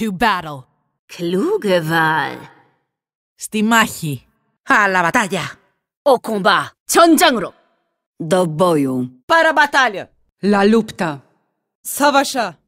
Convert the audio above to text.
to battle. Klugeval. Στη μάχη. A la batalla. O combat. Do boju. Para batalla. La lupta. savasha.